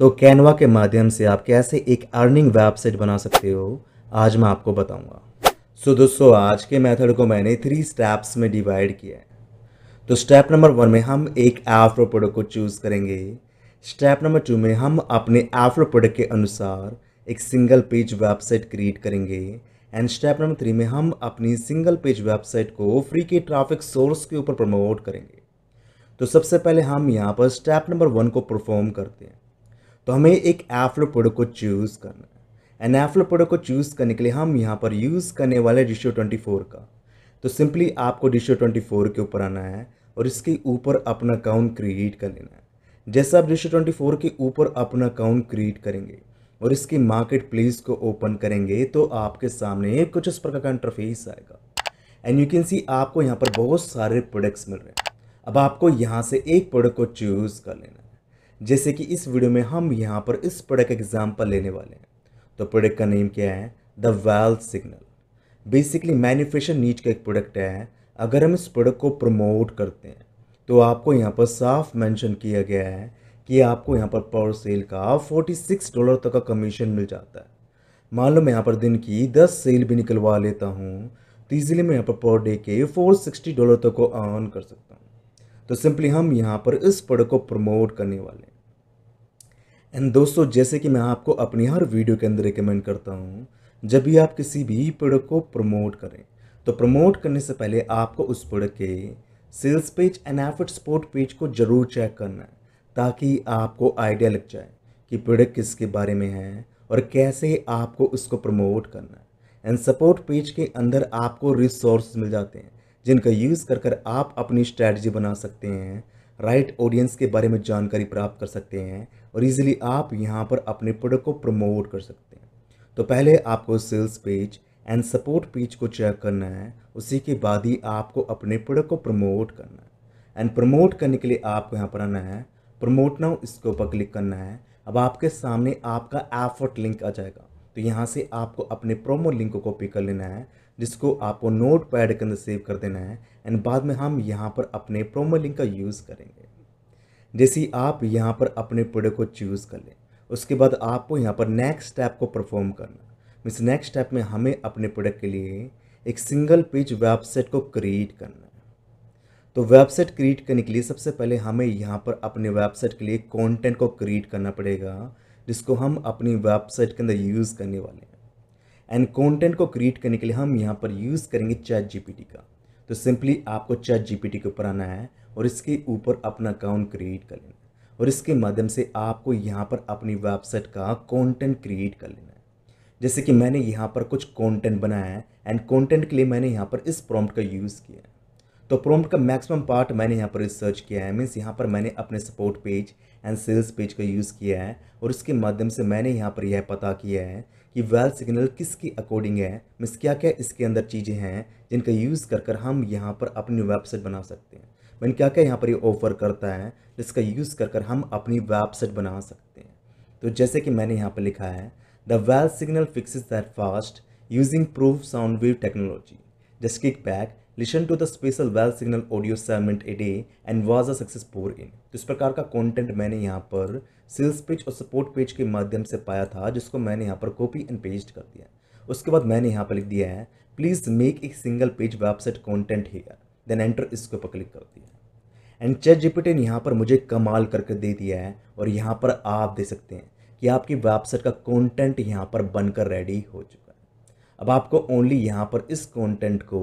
तो कैनवा के माध्यम से आप कैसे एक अर्निंग वेबसाइट बना सकते हो आज मैं आपको बताऊंगा सो दोस्तों आज के मेथड को मैंने थ्री स्टेप्स में डिवाइड किया है तो स्टेप नंबर वन में हम एक एफ्रो प्रोडक्ट को चूज़ करेंगे स्टेप नंबर टू में हम अपने एफ्रो प्रोडक्ट के अनुसार एक सिंगल पेज वेबसाइट क्रिएट करेंगे एंड स्टेप नंबर थ्री में हम अपनी सिंगल पेज वेबसाइट को फ्री के ट्रैफिक सोर्स के ऊपर प्रमोट करेंगे तो सबसे पहले हम यहाँ पर स्टेप नंबर वन को परफॉर्म करते हैं तो हमें एक एफ्लो प्रोडक्ट को चूज़ करना है एंड एफ्लो प्रोडक्ट को चूज़ करने के लिए हम यहाँ पर यूज़ करने वाले डिशो ट्वेंटी फोर का तो सिंपली आपको डिशो ट्वेंटी फोर के ऊपर आना है और इसके ऊपर अपना अकाउंट क्रिएट कर लेना है जैसे आप डिशो ट्वेंटी फोर के ऊपर अपना अकाउंट क्रिएट करेंगे और इसकी मार्केट प्लेस को ओपन करेंगे तो आपके सामने कुछ इस प्रकार का इंटरफेस आएगा एंड यू कैन सी आपको यहाँ पर बहुत सारे प्रोडक्ट्स मिल रहे हैं अब आपको यहाँ से एक प्रोडक्ट को चूज़ कर लेना है जैसे कि इस वीडियो में हम यहाँ पर इस प्रोडक्ट का एग्जाम्पल लेने वाले हैं तो प्रोडक्ट का नेम क्या है the well signal basically manufacture niche का एक प्रोडक्ट है अगर हम इस प्रोडक्ट को प्रमोट करते हैं तो आपको यहाँ पर साफ मेंशन किया गया है कि आपको यहाँ पर पावर सेल का 46 डॉलर तक का कमीशन मिल जाता है मान लो मैं यहाँ पर दिन की 10 सेल भी निकलवा लेता हूँ तो इसलिए मैं यहाँ पर पर डे के 460 डॉलर तक को अर्न कर सकता हूँ तो सिंपली हम यहाँ पर इस प्रोडक्ट को प्रमोट करने वाले हैं एंड दोस्तों जैसे कि मैं आपको अपनी हर वीडियो के अंदर रिकमेंड करता हूँ जब भी आप किसी भी प्रोडक्ट को प्रमोट करें तो प्रमोट करने से पहले आपको उस प्रोडक्ट के सेल्स पेज एंड एफर्ट सपोर्ट पेज को ज़रूर चेक करना है ताकि आपको आइडिया लग जाए कि प्रोडक्ट किसके बारे में है और कैसे आपको उसको प्रमोट करना है एंड सपोर्ट पेज के अंदर आपको रिसोर्स मिल जाते हैं जिनका यूज़ कर कर आप अपनी स्ट्रैटी बना सकते हैं राइट ऑडियंस के बारे में जानकारी प्राप्त कर सकते हैं और इजीली आप यहाँ पर अपने प्रोडक्ट को प्रमोट कर सकते हैं तो पहले आपको sales page and support page को चेक करना है उसी के बाद ही आपको अपने प्रोडक्ट को प्रमोट करना है एंड प्रमोट करने के लिए आपको यहाँ पर आना है प्रमोट नाउ इसके ऊपर क्लिक करना है अब आपके सामने आपका एफर्ट लिंक आ जाएगा तो यहाँ से आपको अपने प्रोमो लिंक को कॉपी कर लेना है जिसको आपको नोट पैड के अंदर सेव कर देना है एंड बाद में हम यहाँ पर अपने प्रोमो लिंक का यूज़ करेंगे जैसे ही आप यहाँ पर अपने प्रोडक्ट को चूज़ कर लें उसके बाद आपको यहाँ पर नेक्स्ट स्टेप को परफॉर्म करना मीन्स नेक्स्ट स्टेप में हमें अपने प्रोडक्ट के लिए एक सिंगल पेज वेबसाइट को क्रिएट करना है तो वेबसाइट क्रिएट करने के लिए सबसे पहले हमें यहाँ पर अपने वेबसाइट के लिए कंटेंट को क्रिएट करना पड़ेगा जिसको हम अपनी वेबसाइट के अंदर यूज़ करने वाले हैं एंड कंटेंट को क्रिएट करने के लिए हम यहाँ पर यूज़ करेंगे चैट जीपीटी का तो सिंपली आपको चैट जीपीटी के ऊपर आना है और इसके ऊपर अपना अकाउंट क्रिएट कर लेना है और इसके माध्यम से आपको यहाँ पर अपनी वेबसाइट का कंटेंट क्रिएट कर लेना है जैसे कि मैंने यहाँ पर कुछ कंटेंट बनाया है एंड कंटेंट के लिए मैंने यहाँ पर इस प्रॉम्प्ट का यूज़ किया है तो प्रॉम्प्ट का मैक्सिमम पार्ट मैंने यहाँ पर रिसर्च किया है मीन्स यहाँ पर मैंने अपने support page and sales page का यूज़ किया है और इसके माध्यम से मैंने यहाँ पर यह पता किया है कि वेल सिग्नल किसके अकॉर्डिंग है मिस क्या क्या इसके अंदर चीज़ें हैं जिनका यूज़ कर कर हम यहाँ पर अपनी वेबसाइट बना सकते हैं मैंने क्या क्या यहाँ पर ये यह ऑफ़र करता है जिसका यूज़ कर कर हम अपनी वेबसाइट बना सकते हैं तो जैसे कि मैंने यहाँ पर लिखा है the well signal fixes that fast using proof sound wave technology just kick back listen to the special well signal audio segment a day and was a success pour in तो इस प्रकार का कॉन्टेंट मैंने यहाँ पर sales page और support page के माध्यम से पाया था जिसको मैंने यहाँ पर कॉपी एंड पेस्ट कर दिया उसके बाद मैंने यहाँ पर लिख दिया है प्लीज़ मेक एक single page website content here then enter इसके ऊपर क्लिक कर दिया एंड चेट जीपीटी ने यहाँ पर मुझे कमाल करके दे दिया है और यहाँ पर आप दे सकते हैं कि आपकी वेबसाइट का कंटेंट यहाँ पर बनकर रेडी हो चुका है अब आपको ओनली यहाँ पर इस कंटेंट को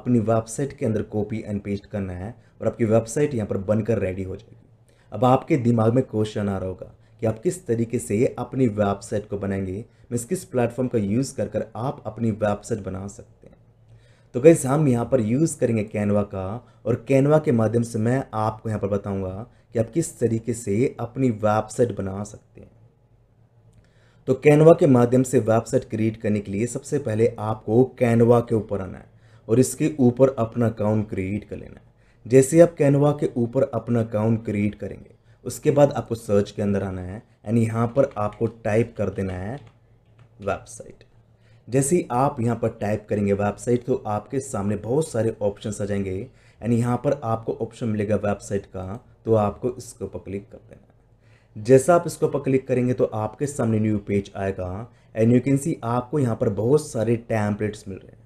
अपनी वेबसाइट के अंदर कॉपी एंड पेस्ट करना है और आपकी वेबसाइट यहाँ पर बनकर रेडी हो जाएगी अब आपके दिमाग में क्वेश्चन आ रहा होगा कि आप किस तरीके से अपनी वेबसाइट को बनाएंगे मीन्स किस प्लेटफॉर्म का यूज़ कर कर आप अपनी वेबसाइट बना सकते हैं तो गैस हम यहाँ पर यूज़ करेंगे कैनवा का और कैनवा के माध्यम से मैं आपको यहाँ पर बताऊँगा कि आप किस तरीके से अपनी वेबसाइट बना सकते हैं तो कैनवा के माध्यम से वेबसाइट क्रिएट करने के लिए सबसे पहले आपको कैनवा के ऊपर आना है और इसके ऊपर अपना अकाउंट क्रिएट कर लेना है जैसे आप कैनवा के ऊपर अपना अकाउंट क्रिएट करेंगे उसके बाद आपको सर्च के अंदर आना है एंड यहाँ पर आपको टाइप कर देना है वेबसाइट जैसे ही आप यहाँ पर टाइप करेंगे वेबसाइट तो आपके सामने बहुत सारे ऑप्शन आ जाएंगे एंड यहाँ पर आपको ऑप्शन मिलेगा वेबसाइट का तो आपको इसके ऊपर क्लिक कर देना है जैसा आप इसके ऊपर क्लिक करेंगे तो आपके सामने न्यू पेज आएगा एंड यू कैन सी आपको यहाँ पर बहुत सारे टैंपलेट्स मिल रहे हैं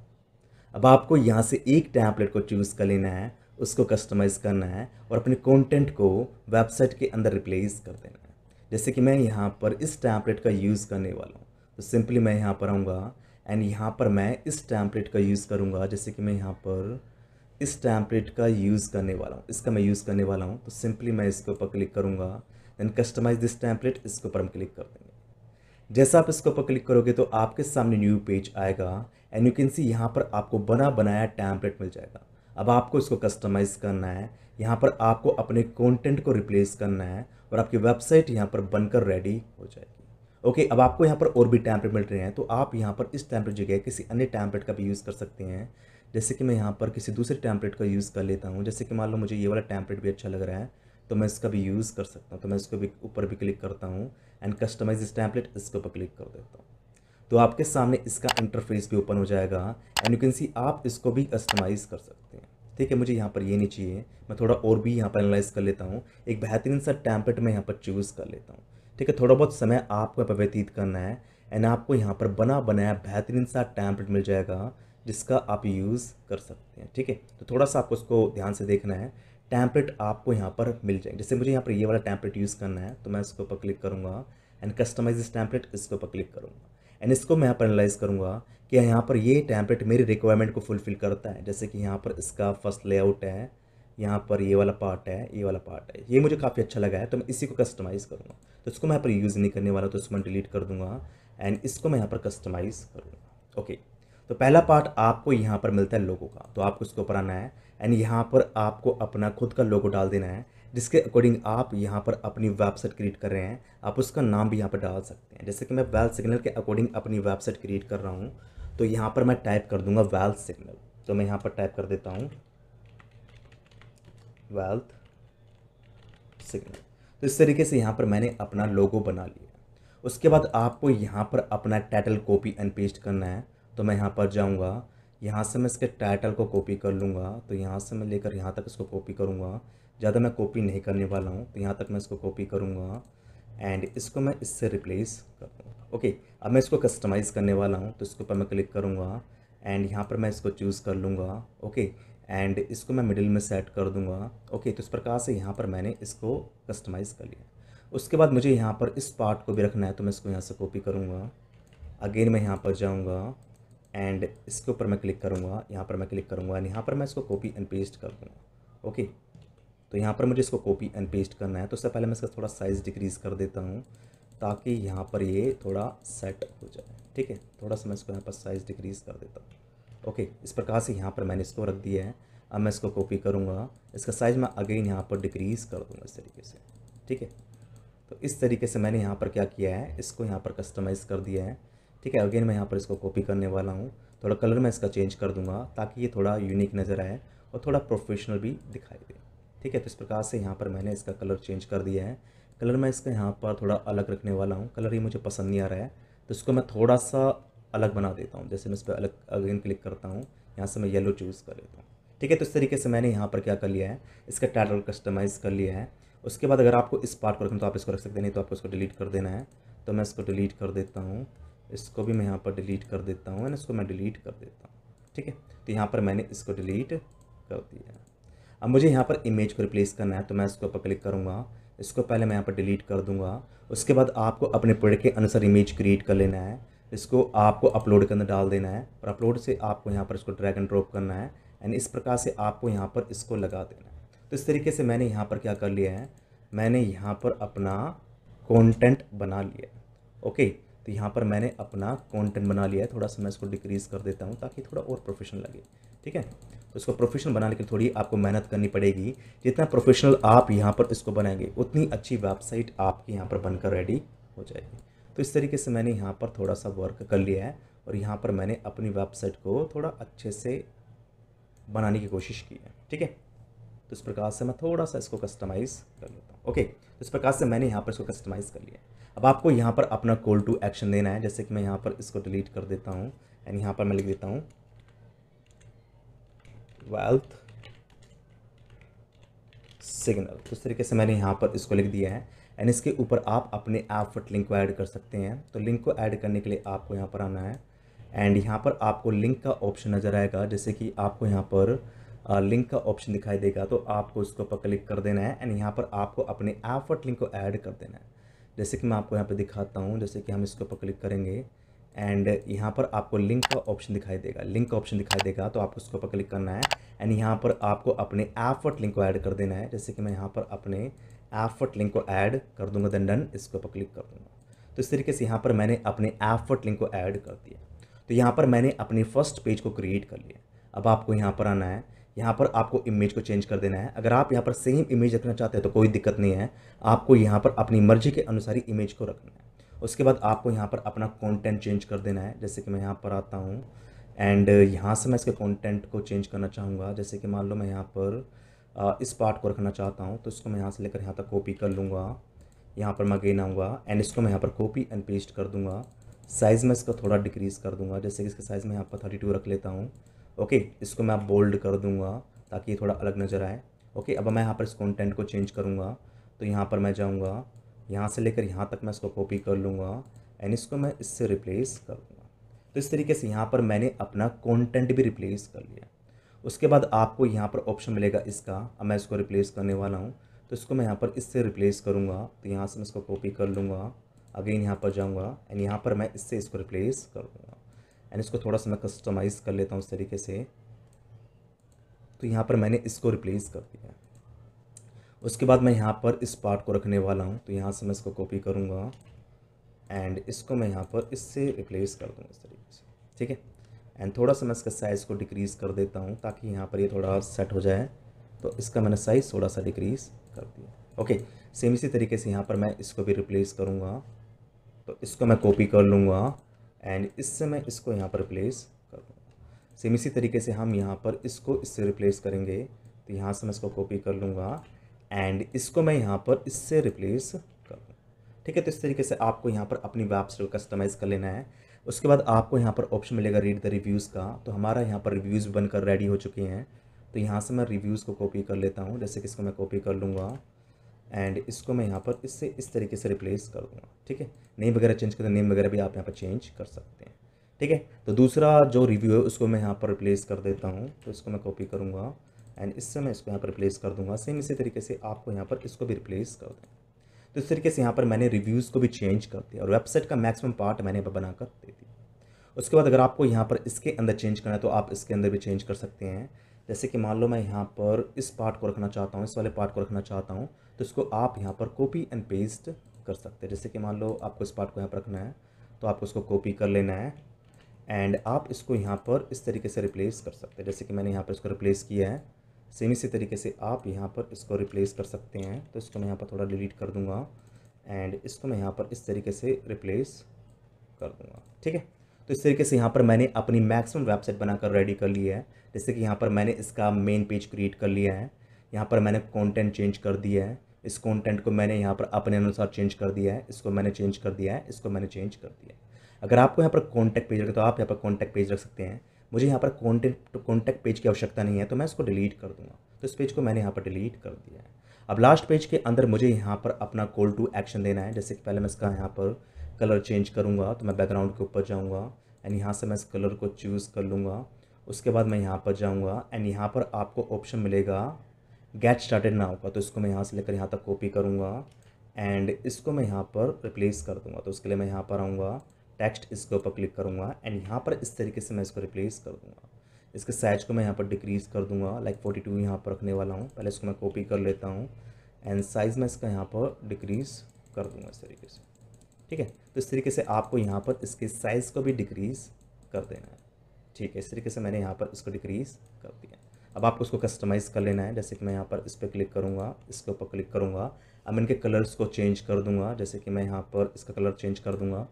अब आपको यहाँ से एक टैंपलेट को चूज़ कर लेना है उसको कस्टमाइज़ करना है और अपने कंटेंट को वेबसाइट के अंदर रिप्लेस कर देना है जैसे कि मैं यहाँ पर इस टैंपलेट का यूज़ करने वाला हूँ तो सिंपली मैं यहाँ पर आऊँगा एंड यहाँ पर मैं इस टैम्पलेट का यूज़ करूँगा जैसे कि मैं यहाँ पर इस टैंपलेट का यूज़ करने वाला हूँ इसका मैं यूज़ करने वाला हूँ तो सिंपली मैं इसके ऊपर क्लिक करूँगा दैन कस्टमाइज दिस टैंपलेट इसके ऊपर हम क्लिक कर देंगे जैसा आप इसके ऊपर क्लिक करोगे तो आपके सामने न्यू पेज आएगा एंड यू कैन सी यहाँ पर आपको बना बनाया टैम्पलेट मिल जाएगा अब आपको इसको कस्टमाइज़ करना है यहाँ पर आपको अपने कंटेंट को रिप्लेस करना है और आपकी वेबसाइट यहाँ पर बनकर रेडी हो जाएगी ओके अब आपको यहाँ पर और भी टैंपलेट मिल रहे हैं तो आप यहाँ पर इस टैंपलेट जगह किसी अन्य टैंपलेट का भी यूज़ कर सकते हैं जैसे कि मैं यहाँ पर किसी दूसरे टैंपलेट का यूज़ कर लेता हूँ जैसे कि मान लो मुझे ये वाला टैंपलेट भी अच्छा लग रहा है तो मैं इसका भी यूज़ कर सकता हूँ तो मैं इसको भी ऊपर भी क्लिक करता हूँ एंड कस्टमाइज इस टैंपलेट इसके ऊपर क्लिक कर देता हूँ तो आपके सामने इसका इंटरफेस भी ओपन हो जाएगा एंड यू कैन सी आप इसको भी कस्टमाइज़ कर सकते हो ठीक है मुझे यहाँ पर ये नहीं चाहिए मैं थोड़ा और भी यहाँ पर एनालाइज कर लेता हूँ एक बेहतरीन सा टैम्पलेट मैं यहाँ पर चूज़ कर लेता हूँ ठीक है थोड़ा बहुत समय आपको यहाँ पर व्यतीत करना है एंड आपको यहाँ पर बना बनाया बेहतरीन सा टैम्पलेट मिल जाएगा जिसका आप यूज़ कर सकते हैं ठीक है तो थोड़ा सा आपको उसको ध्यान से देखना है टैम्पलेट आपको यहाँ पर मिल जाए जैसे मुझे यहाँ पर ये वाला टैम्पलेट यूज़ करना है तो मैं इसके ऊपर क्लिक करूँगा एंड कस्टमाइज इस टैंपलेट इसके ऊपर क्लिक करूँगा एंड इसको मैं यहाँ पर एनालाइज करूँगा कि यहाँ पर ये टैंपलेट मेरी रिक्वायरमेंट को फुलफ़िल करता है जैसे कि यहाँ पर इसका फर्स्ट लेआउट है यहाँ पर ये वाला पार्ट है ये वाला पार्ट है ये मुझे काफ़ी अच्छा लगा है तो मैं इसी को कस्टमाइज़ करूँगा तो इसको मैं यहाँ पर यूज़ नहीं करने वाला तो इसको मैं डिलीट कर दूँगा एंड इसको मैं यहाँ पर कस्टमाइज़ करूँगा ओके तो पहला पार्ट आपको यहाँ पर मिलता है लोगों का तो आपको इसके ऊपर आना है एंड यहाँ पर आपको अपना खुद का लोगो डाल देना है जिसके अकॉर्डिंग आप यहाँ पर अपनी वेबसाइट क्रिएट कर रहे हैं आप उसका नाम भी यहाँ पर डाल सकते हैं जैसे कि मैं बैल सिग्नल के अकॉर्डिंग अपनी वेबसाइट क्रिएट कर रहा हूँ तो यहाँ पर मैं टाइप कर दूँगा वेल्थ सिग्नल तो मैं यहाँ पर टाइप कर देता हूँ वेल्थ सिग्नल तो इस तरीके से यहाँ पर मैंने अपना लोगो बना लिया उसके बाद आपको यहाँ पर अपना टाइटल कॉपी एंड पेस्ट करना है तो मैं यहाँ पर जाऊँगा यहाँ से मैं इसके टाइटल को कॉपी कर लूँगा तो यहाँ से मैं लेकर यहाँ तक इसको कॉपी करूँगा ज़्यादा मैं कॉपी नहीं करने वाला हूँ तो यहाँ तक मैं इसको कॉपी करूँगा एंड इसको मैं इससे रिप्लेस कर दूँगा ओके अब मैं इसको कस्टमाइज़ करने वाला हूँ तो इसके ऊपर मैं क्लिक करूँगा एंड यहाँ पर मैं इसको चूज़ कर लूँगा ओके एंड इसको मैं मिडिल में सेट कर दूँगा ओके तो इस प्रकार से यहाँ पर मैंने इसको कस्टमाइज़ कर लिया उसके बाद मुझे यहाँ पर इस पार्ट को भी रखना है तो मैं इसको यहाँ से कॉपी करूँगा अगेन मैं यहाँ पर जाऊँगा एंड इसके ऊपर मैं क्लिक करूँगा यहाँ पर मैं क्लिक करूँगा एंड यहाँ पर मैं इसको कॉपी एंड पेस्ट कर दूँगा ओके तो यहाँ पर मुझे इसको कॉपी एंड पेस्ट करना है तो उससे पहले मैं इसका थोड़ा साइज़ डिक्रीज़ कर देता हूँ ताकि यहाँ पर ये थोड़ा सेट हो जाए ठीक है थोड़ा सा मैं इसको यहाँ पर साइज़ डिक्रीज़ कर देता हूँ ओके इस प्रकार से यहाँ पर मैंने इसको रख दिया है अब मैं इसको कॉपी करूँगा इसका साइज़ मैं अगेन यहाँ पर डिक्रीज़ कर दूँगा इस तरीके से ठीक है तो इस तरीके से मैंने यहाँ पर क्या किया है इसको यहाँ पर कस्टमाइज़ कर दिया है ठीक है अगेन मैं यहाँ पर इसको कॉपी करने वाला हूँ थोड़ा कलर मैं इसका चेंज कर दूँगा ताकि ये थोड़ा यूनिक नज़र आए और थोड़ा प्रोफेशनल भी दिखाई दे ठीक है तो इस प्रकार से यहाँ पर मैंने इसका कलर चेंज कर दिया है कलर मैं इसका यहाँ पर थोड़ा अलग रखने वाला हूँ कलर ये मुझे पसंद नहीं आ रहा है तो इसको मैं थोड़ा सा अलग बना देता हूँ जैसे मैं इस पर अलग अगेन क्लिक करता हूँ यहाँ से मैं येलो चूज़ कर लेता हूँ ठीक है तो इस तरीके से मैंने यहाँ पर क्या कर लिया है इसका टाइटल कस्टमाइज़ कर लिया है उसके बाद अगर आपको इस पार्ट को रखना तो आप इसको रख सकते नहीं तो आपको इसको डिलीट कर देना है तो मैं इसको डिलीट कर देता हूँ इसको भी मैं यहाँ पर डिलीट कर देता हूँ एंड इसको मैं डिलीट कर देता हूँ ठीक है तो यहाँ पर मैंने इसको डिलीट कर दिया अब मुझे यहाँ पर इमेज को रिप्लेस करना है तो मैं इसके ऊपर क्लिक करूँगा इसको पहले मैं यहाँ पर डिलीट कर दूँगा उसके बाद आपको अपने प्रोडक्ट के अनुसार इमेज क्रिएट कर लेना है इसको आपको अपलोड करना डाल देना है और अपलोड से आपको यहाँ पर इसको ड्रैग एंड ड्रॉप करना है एंड इस प्रकार से आपको यहाँ पर इसको लगा देना है तो इस तरीके से मैंने यहाँ पर क्या कर लिया है मैंने यहाँ पर अपना कॉन्टेंट बना लिया है ओके तो यहाँ पर मैंने अपना कॉन्टेंट बना लिया है थोड़ा सा मैं इसको डिक्रीज़ कर देता हूँ ताकि थोड़ा और प्रोफेशनल लगे ठीक है तो इसको प्रोफेशनल बनाने के लिए थोड़ी आपको मेहनत करनी पड़ेगी जितना प्रोफेशनल आप यहाँ पर इसको बनाएंगे उतनी अच्छी वेबसाइट आपके यहाँ पर बनकर रेडी हो जाएगी तो इस तरीके से मैंने यहाँ पर थोड़ा सा वर्क कर लिया है और यहाँ पर मैंने अपनी वेबसाइट को थोड़ा अच्छे से बनाने की कोशिश की है ठीक है तो इस प्रकार से मैं थोड़ा सा इसको कस्टमाइज़ कर लेता हूँ ओके तो इस प्रकार से मैंने यहाँ पर इसको कस्टमाइज़ कर लिया अब आपको यहाँ पर अपना कॉल टू एक्शन देना है जैसे कि मैं यहाँ पर इसको डिलीट कर देता हूँ एंड यहाँ पर मैं लिख देता हूँ ट्वेल्थ सिग्नल तो इस तरीके से मैंने यहाँ पर इसको लिख दिया है एंड इसके ऊपर आप अपने एफट लिंक को ऐड कर सकते हैं तो लिंक को ऐड करने के लिए आपको यहाँ पर आना है एंड यहाँ पर आपको लिंक का ऑप्शन नज़र आएगा जैसे कि आपको यहाँ पर लिंक का ऑप्शन दिखाई देगा तो आपको इसके ऊपर क्लिक कर देना है एंड यहाँ पर आपको अपने एफट लिंक को ऐड कर देना है जैसे कि मैं आपको यहाँ पर दिखाता हूँ जैसे कि हम इसके ऊपर क्लिक करेंगे एंड यहाँ पर आपको लिंक का ऑप्शन दिखाई देगा लिंक का ऑप्शन दिखाई देगा तो आपको उसके ऊपर क्लिक करना है एंड यहाँ पर आपको अपने एफर्ट लिंक को ऐड कर देना है जैसे कि मैं यहाँ पर अपने एफर्ट लिंक को ऐड कर दूंगा दैन डन इसके ऊपर क्लिक कर दूंगा तो इस तरीके से यहाँ पर मैंने अपने एफर्ट लिंक को ऐड कर दिया तो यहाँ पर मैंने अपने फर्स्ट पेज को क्रिएट कर लिया अब आपको यहाँ पर आना है यहाँ पर आपको इमेज को चेंज कर देना है अगर आप यहाँ पर सेम इमेज रखना चाहते हैं तो कोई दिक्कत नहीं है आपको यहाँ पर अपनी मर्जी के अनुसार ही इमेज को रखना है उसके बाद आपको यहाँ पर अपना कॉन्टेंट चेंज कर देना है जैसे कि मैं यहाँ पर आता हूँ एंड यहाँ से मैं इसके कॉन्टेंट को चेंज करना चाहूँगा जैसे कि मान लो मैं यहाँ पर इस पार्ट को रखना चाहता हूँ तो इसको मैं यहाँ से लेकर यहाँ तक कॉपी कर लूँगा यहाँ पर मैं गेन आऊँगा एंड इसको मैं यहाँ पर कॉपी एंड पेस्ट कर दूँगा साइज़ में इसका थोड़ा डिक्रीज़ कर दूँगा जैसे कि इसके साइज़ में यहाँ पर थर्टी टू रख लेता हूँ ओके इसको मैं बोल्ड कर दूँगा ताकि ये थोड़ा अलग नज़र आए ओके अब मैं यहाँ पर इस कॉन्टेंट को चेंज करूँगा तो यहाँ पर मैं जाऊँगा यहाँ से लेकर यहाँ तक मैं इसको कॉपी कर लूँगा एंड इसको मैं इससे रिप्लेस कर दूँगा तो इस तरीके से यहाँ पर मैंने अपना कॉन्टेंट भी रिप्लेस कर लिया उसके बाद आपको यहाँ पर ऑप्शन मिलेगा इसका अब मैं इसको रिप्लेस करने वाला हूँ तो इसको मैं यहाँ पर इससे रिप्लेस करूँगा तो यहाँ से मैं इसको कॉपी कर लूँगा अगेन यहाँ पर जाऊँगा एंड यहाँ पर मैं इससे इसको रिप्लेस कर दूँगा एंड इसको थोड़ा सा मैं कस्टमाइज़ कर लेता हूँ इस तरीके से तो यहाँ पर मैंने इसको रिप्लेस कर दिया उसके बाद मैं यहाँ पर इस पार्ट को रखने वाला हूँ तो यहाँ से मैं इसको कॉपी करूँगा एंड इसको मैं यहाँ पर इससे रिप्लेस कर दूँगा इस तरीके से ठीक है एंड थोड़ा सा मैं इसका साइज़ को डिक्रीज़ कर देता हूँ ताकि यहाँ पर ये यह थोड़ा सेट हो जाए तो इसका मैंने साइज़ थोड़ा सा डिक्रीज़ कर दिया ओके सेम इसी तरीके से यहाँ पर मैं इसको भी रिप्लेस करूँगा तो इसको मैं कॉपी कर लूँगा एंड इससे मैं इसको यहाँ पर रिप्लेस कर दूँगा सेम इसी तरीके से हम यहाँ पर इसको इससे रिप्लेस करेंगे तो यहाँ से मैं इसको कॉपी कर लूँगा एंड इसको मैं यहाँ पर इससे रिप्लेस कर दूँ ठीक है तो इस तरीके से आपको यहाँ पर अपनी वेबसाइट को कस्टमाइज़ कर लेना है उसके बाद आपको यहाँ पर ऑप्शन मिलेगा रीड द रिव्यूज़ का तो हमारा यहाँ पर रिव्यूज़ बनकर रेडी हो चुके हैं तो यहाँ से मैं रिव्यूज़ को कॉपी कर लेता हूँ जैसे कि इसको मैं कॉपी कर लूँगा एंड इसको मैं यहाँ पर इससे इस तरीके से रिप्लेस कर दूँगा ठीक है नेम वगैरह चेंज करते नेम वगैरह भी आप यहाँ पर चेंज कर सकते हैं ठीक है तो दूसरा जो रिव्यू है उसको मैं यहाँ पर रिप्लेस कर देता हूँ तो इसको मैं कॉपी करूँगा एंड इससे मैं इसको यहाँ पर रिप्लेस कर दूंगा सेम इसी तरीके से आपको यहाँ पर इसको भी रिप्लेस कर दें तो इस तरीके से यहाँ पर मैंने रिव्यूज़ को भी चेंज कर दिया और वेबसाइट का मैक्सिमम पार्ट मैंने बनाकर दे दिया उसके बाद अगर आपको यहाँ पर इसके अंदर चेंज करना है तो आप इसके अंदर भी चेंज कर सकते हैं जैसे कि मान लो मैं यहाँ पर इस पार्ट को रखना चाहता हूँ इस वाले पार्ट को रखना चाहता हूँ तो इसको आप यहाँ पर कॉपी एंड पेस्ट कर सकते हैं जैसे कि मान लो आपको इस पार्ट को यहाँ पर रखना है तो आपको इसको कॉपी कर लेना है एंड आप इसको यहाँ पर इस तरीके से रिप्लेस कर सकते हैं जैसे कि मैंने यहाँ पर इसको रिप्लेस किया है सेम इसी तरीके से आप यहाँ पर इसको रिप्लेस कर सकते हैं तो इसको मैं यहाँ पर थोड़ा डिलीट कर दूँगा एंड इसको मैं यहाँ पर इस तरीके से रिप्लेस कर दूँगा ठीक है तो इस तरीके से यहाँ पर मैंने अपनी मैक्सिमम वेबसाइट बनाकर रेडी कर लिया है जैसे कि यहाँ पर मैंने इसका मेन पेज क्रिएट कर लिया है यहाँ पर मैंने कंटेंट चेंज कर दिया है इस कंटेंट को मैंने यहाँ पर अपने अनुसार चेंज कर दिया है इसको मैंने चेंज कर दिया है इसको मैंने चेंज कर दिया है अगर आपको यहाँ पर कॉन्टैक्ट पेज रखें तो आप यहाँ पर कॉन्टैक्ट पेज रख सकते हैं मुझे यहाँ पर कॉन्टेंट कॉन्टैक्ट पेज की आवश्यकता नहीं है तो मैं इसको डिलीट कर दूँगा तो इस पेज को मैंने यहाँ पर डिलीट कर दिया है अब लास्ट पेज के अंदर मुझे यहाँ पर अपना कॉल टू एक्शन देना है जैसे कि पहले मैं इसका यहाँ पर कलर चेंज करूँगा तो मैं बैकग्राउंड के ऊपर जाऊँगा एंड यहाँ से मैं इस कलर को चूज़ कर लूँगा उसके बाद मैं यहाँ पर जाऊँगा एंड यहाँ पर आपको ऑप्शन मिलेगा गेट स्टार्टेड ना होगा तो इसको मैं यहाँ से लेकर यहाँ तक कॉपी करूँगा एंड इसको मैं यहाँ पर रिप्लेस कर दूँगा तो उसके लिए मैं यहाँ पर आऊँगा टेक्स्ट इसके ऊपर क्लिक करूँगा एंड यहाँ पर इस तरीके से मैं इसको रिप्लेस कर दूँगा इसके साइज को मैं यहाँ पर डिक्रीज़ कर दूँगा लाइक फोर्टी टू यहाँ पर रखने वाला हूँ पहले इसको मैं कॉपी कर लेता हूँ एंड साइज़ मैं इसका यहाँ पर डिक्रीज़ कर दूँगा इस तरीके से ठीक है तो इस तरीके से आपको यहाँ पर इसके साइज़ को भी डिक्रीज़ कर देना है ठीक है इस तरीके से मैंने यहाँ पर इसको डिक्रीज़ कर दिया अब आपको उसको कस्टमाइज़ कर लेना है जैसे कि मैं यहाँ पर इस पर क्लिक करूँगा इसके ऊपर क्लिक करूँगा अब इनके कलर्स को चेंज कर दूँगा जैसे कि मैं यहाँ पर इसका कलर चेंज कर दूँगा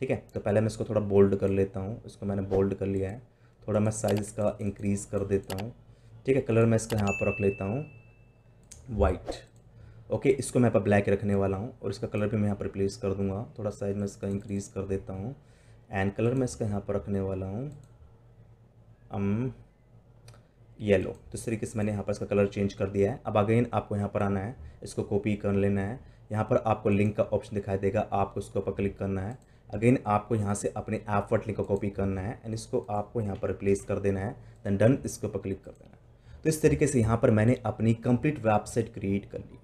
ठीक है तो पहले मैं इसको थोड़ा बोल्ड कर लेता हूँ इसको मैंने बोल्ड कर लिया है थोड़ा मैं साइज़ इसका इंक्रीज़ कर देता हूँ ठीक है कलर मैं इसका यहाँ पर रख लेता हूँ वाइट ओके इसको मैं यहाँ पर ब्लैक रखने वाला हूँ और इसका कलर भी मैं यहाँ पर रिप्लेस कर दूँगा थोड़ा साइज मैं इसका इंक्रीज़ कर देता हूँ एंड कलर मैं इसका यहाँ पर रखने वाला हूँ अम um, येलो तो इस तरीके से मैंने यहाँ पर इसका कलर चेंज कर दिया है अब अगेन आपको यहाँ पर आना है इसको कॉपी कर लेना है यहाँ पर आपको लिंक का ऑप्शन दिखाई देगा आपको उसके ऊपर क्लिक करना है अगेन आपको यहाँ से अपने ऐप वर्ट लिंक को कॉपी करना है एंड इसको आपको यहाँ पर रिप्लेस कर देना है देन डन इसके ऊपर क्लिक कर देना है तो इस तरीके से यहाँ पर मैंने अपनी कंप्लीट वेबसाइट क्रिएट कर ली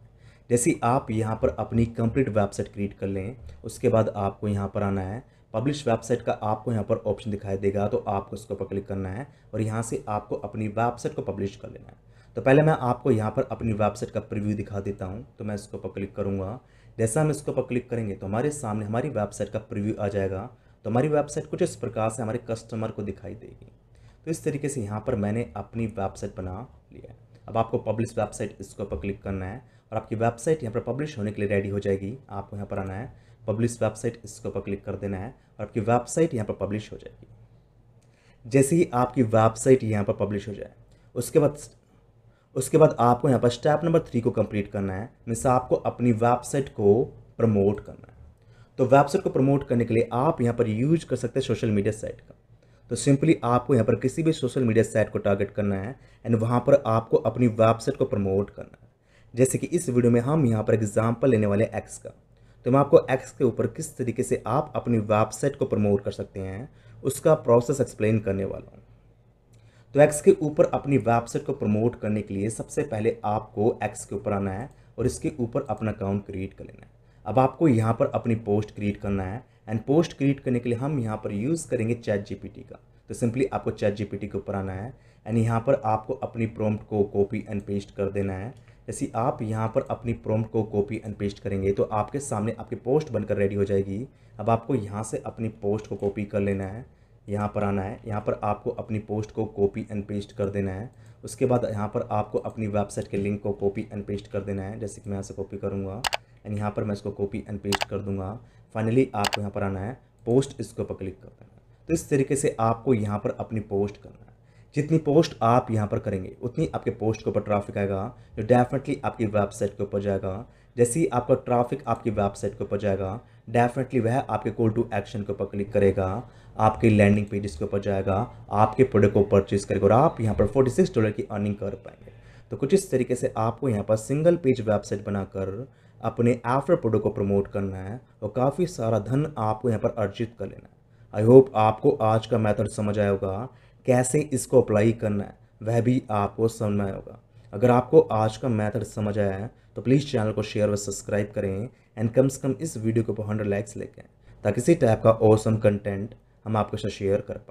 जैसे आप यहाँ पर अपनी कंप्लीट वेबसाइट क्रिएट कर लें उसके बाद आपको यहाँ पर आना है पब्लिश वेबसाइट का आपको यहाँ पर ऑप्शन दिखाई देगा तो आपको इसके ऊपर क्लिक करना है और यहाँ से आपको अपनी वेबसाइट को पब्लिश कर लेना है तो पहले मैं आपको यहाँ पर अपनी वेबसाइट का प्रिव्यू दिखा देता हूँ तो मैं इसके ऊपर क्लिक करूँगा जैसा हम इसके ऊपर क्लिक करेंगे तो हमारे सामने हमारी वेबसाइट का प्रिव्यू आ जाएगा तो हमारी वेबसाइट कुछ इस प्रकार से हमारे कस्टमर को दिखाई देगी तो इस तरीके से यहाँ पर मैंने अपनी वेबसाइट बना लिया है अब आपको पब्लिश वेबसाइट इसके ऊपर क्लिक करना है और आपकी वेबसाइट यहाँ पर पब्लिश होने के लिए रेडी हो जाएगी आपको यहाँ पर आना है पब्लिश वेबसाइट इसके ऊपर क्लिक कर देना है और आपकी वेबसाइट यहाँ पर पब्लिश हो जाएगी जैसे ही आपकी वेबसाइट यहाँ पर पब्लिश हो जाए उसके बाद उसके बाद आपको यहाँ पर स्टेप नंबर थ्री को कंप्लीट करना है मीन्स आपको अपनी वेबसाइट को प्रमोट करना है तो वेबसाइट को प्रमोट करने के लिए आप यहाँ पर यूज कर सकते हैं सोशल मीडिया साइट का तो सिंपली आपको यहाँ पर किसी भी सोशल मीडिया साइट को टारगेट करना है एंड वहाँ पर आपको अपनी वेबसाइट को प्रमोट करना है जैसे कि इस वीडियो में हम यहाँ पर एग्जाम्पल लेने वाले एक्स का तो मैं आपको एक्स के ऊपर किस तरीके से आप अपनी वेबसाइट को प्रमोट कर सकते हैं उसका प्रोसेस एक्सप्लेन करने वाला हूँ तो एक्स के ऊपर अपनी वेबसाइट को प्रमोट करने के लिए सबसे पहले आपको एक्स के ऊपर आना है और इसके ऊपर अपना अकाउंट क्रिएट कर लेना है अब आपको यहाँ पर अपनी पोस्ट क्रिएट करना है एंड पोस्ट क्रिएट करने के लिए हम यहाँ पर यूज़ करेंगे चैट जीपीटी का तो सिंपली आपको चैट जीपीटी के ऊपर आना है एंड यहाँ पर आपको अपनी प्रोम्प्ट को कॉपी एंड पेस्ट कर देना है जैसे आप यहाँ पर अपनी प्रोम्प्ट को कॉपी एंड पेस्ट करेंगे तो आपके सामने आपकी पोस्ट बनकर रेडी हो जाएगी अब आपको यहाँ से अपनी पोस्ट को कॉपी कर लेना है यहाँ पर आना है यहाँ पर आपको अपनी पोस्ट को कॉपी एंड पेस्ट कर देना है उसके बाद यहाँ पर आपको अपनी वेबसाइट के लिंक को कॉपी एंड पेस्ट कर देना है जैसे कि मैं यहाँ से कॉपी करूँगा एंड यहाँ पर मैं इसको कॉपी एंड पेस्ट कर दूँगा फाइनली आपको यहाँ पर आना है पोस्ट इसके ऊपर क्लिक कर देना है तो इस तरीके से आपको यहाँ पर अपनी पोस्ट करना है जितनी पोस्ट आप यहाँ पर करेंगे उतनी आपके पोस्ट के ऊपर ट्राफिक आएगा जो डेफिनेटली आपकी वेबसाइट के ऊपर जाएगा जैसे ही आपका ट्राफिक आपकी वेबसाइट के ऊपर जाएगा डेफिनेटली वह आपके कॉल टू एक्शन के ऊपर क्लिक करेगा आपके लैंडिंग पेजेस के ऊपर जाएगा आपके प्रोडक्ट को परचेज करेगा और आप यहाँ पर फोर्टी सिक्स डॉलर की अर्निंग कर पाएंगे तो कुछ इस तरीके से आपको यहाँ पर सिंगल पेज वेबसाइट बनाकर अपने आफ्टर प्रोडक्ट को प्रमोट करना है और काफ़ी सारा धन आपको यहाँ पर अर्जित कर लेना है आई होप आपको आज का मेथड समझ आया होगा कैसे इसको अप्लाई करना है वह भी आपको समझ में आएगा अगर आपको आज का मेथड समझ आया है तो प्लीज़ चैनल को शेयर व सब्सक्राइब करें एंड कम से कम इस वीडियो के ऊपर हंड्रेड लाइक्स लेकर ताकि इसी टाइप का ओसम कंटेंट हम आपके साथ शेयर कर पाए